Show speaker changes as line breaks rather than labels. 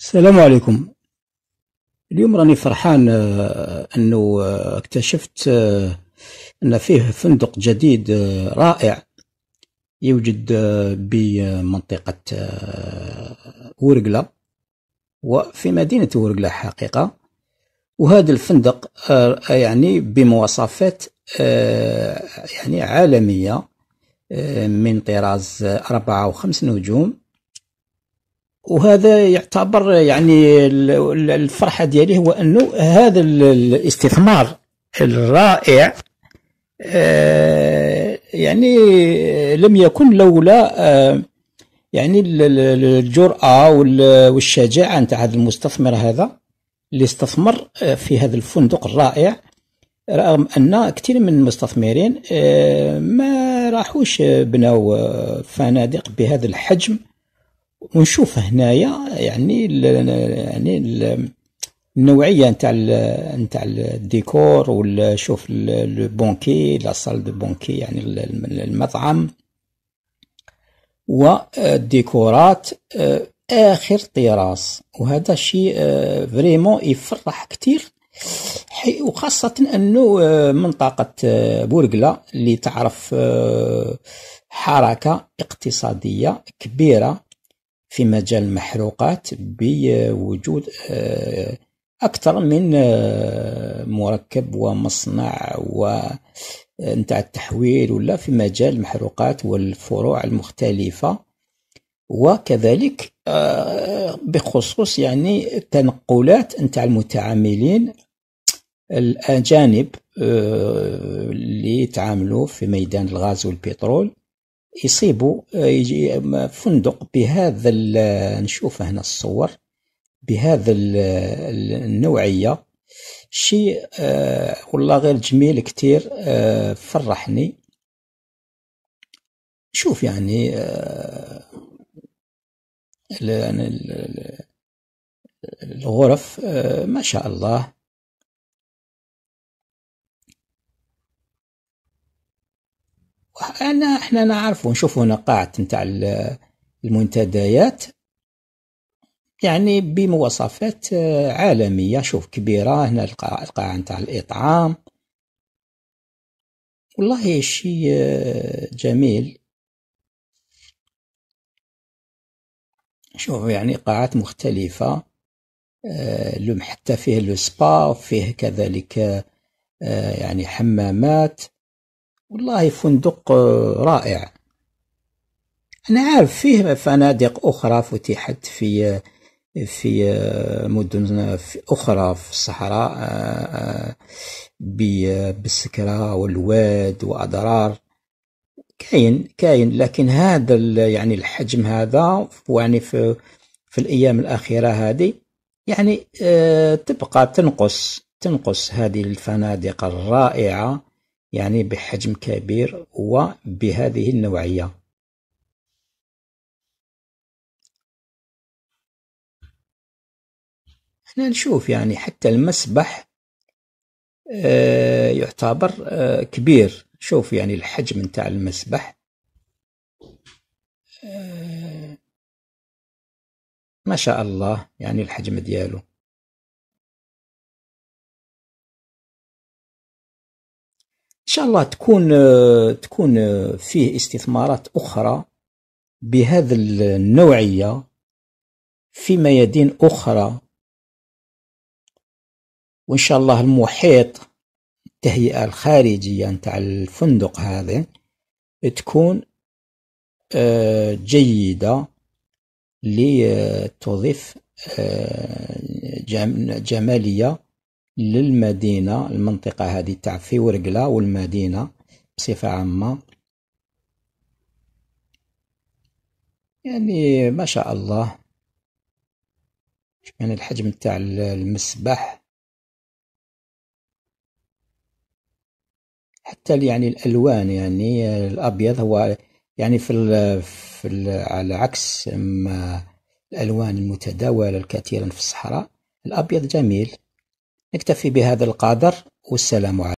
السلام
عليكم اليوم راني فرحان آه، انه آه، اكتشفت آه، ان فيه فندق جديد رائع يوجد بمنطقة ورقلة وفي مدينة ورقلة حقيقة وهذا الفندق يعني بمواصفات يعني عالمية من طراز أربعة وخمس نجوم وهذا يعتبر يعني الفرحة ديالي هو أنه هذا الاستثمار الرائع آه، يعني لم يكن لولا آه، يعني الجرأة والشجاعة نتاع هذا المستثمر هذا اللي استثمر آه، في هذا الفندق الرائع رغم أن كثير من المستثمرين آه، ما راحوش بناو آه، فنادق بهذا الحجم ونشوف هنايا يعني يعني النوعيه نتاع نتاع الديكور ولا شوف بونكي لا سال دو بونكي يعني المطعم والديكورات آه، اخر طراز وهذا شيء فريمون يفرح كثير وخاصة أنه آه، منطقة آه، بورقلا اللي تعرف آه، حركة اقتصادية كبيرة في مجال المحروقات بوجود أكثر من مركب ومصنع ونتاع التحويل ولا في مجال المحروقات والفروع المختلفة وكذلك بخصوص يعني التنقلات نتاع المتعاملين الأجانب آه، اللي يتعاملوا في ميدان الغاز والبترول يصيبوا آه، يجي آه، فندق بهذا نشوف هنا الصور بهذا النوعية شيء والله غير جميل كتير فرحني شوف يعني,
يعني الغرف ما شاء الله
انا احنا نعرفوا هنا نقاعات نتاع المنتديات يعني بمواصفات آه، عالمية شوف كبيرة هنا القاعة نتاع الإطعام والله شيء آه، جميل شوف يعني قاعات مختلفة آه، حتى فيه لو سبا وفيه كذلك يعني حمامات والله فندق آه، رائع أنا عارف فيه فنادق أخرى فتحت في آه، في آه، مدن أخرى في الصحراء بالسكرة والواد وأضرار كاين كاين لكن هذا يعني الحجم هذا يعني في, في الأيام الأخيرة هذه يعني تبقى تنقص تنقص هذه الفنادق الرائعة يعني بحجم كبير وبهذه النوعية احنا نشوف يعني حتى المسبح آه، يعتبر آه، كبير شوف يعني الحجم نتاع المسبح
آه، ما شاء الله يعني الحجم ديالو
ان شاء الله تكون تكون فيه استثمارات أخرى بهذا النوعية في ميادين أخرى
وإن شاء الله المحيط التهيئة
الخارجية نتاع الفندق هذا تكون آه، جيدة لتضيف آه، جمالية للمدينة المنطقة هذه تاع في ورقلة والمدينة بصفة عامة يعني ما شاء الله يعني الحجم تاع المسبح حتى يعني الالوان يعني الابيض هو يعني في ال في الـ على عكس ما الالوان المتداوله كثيرا في الصحراء الابيض جميل نكتفي بهذا القدر والسلام عليكم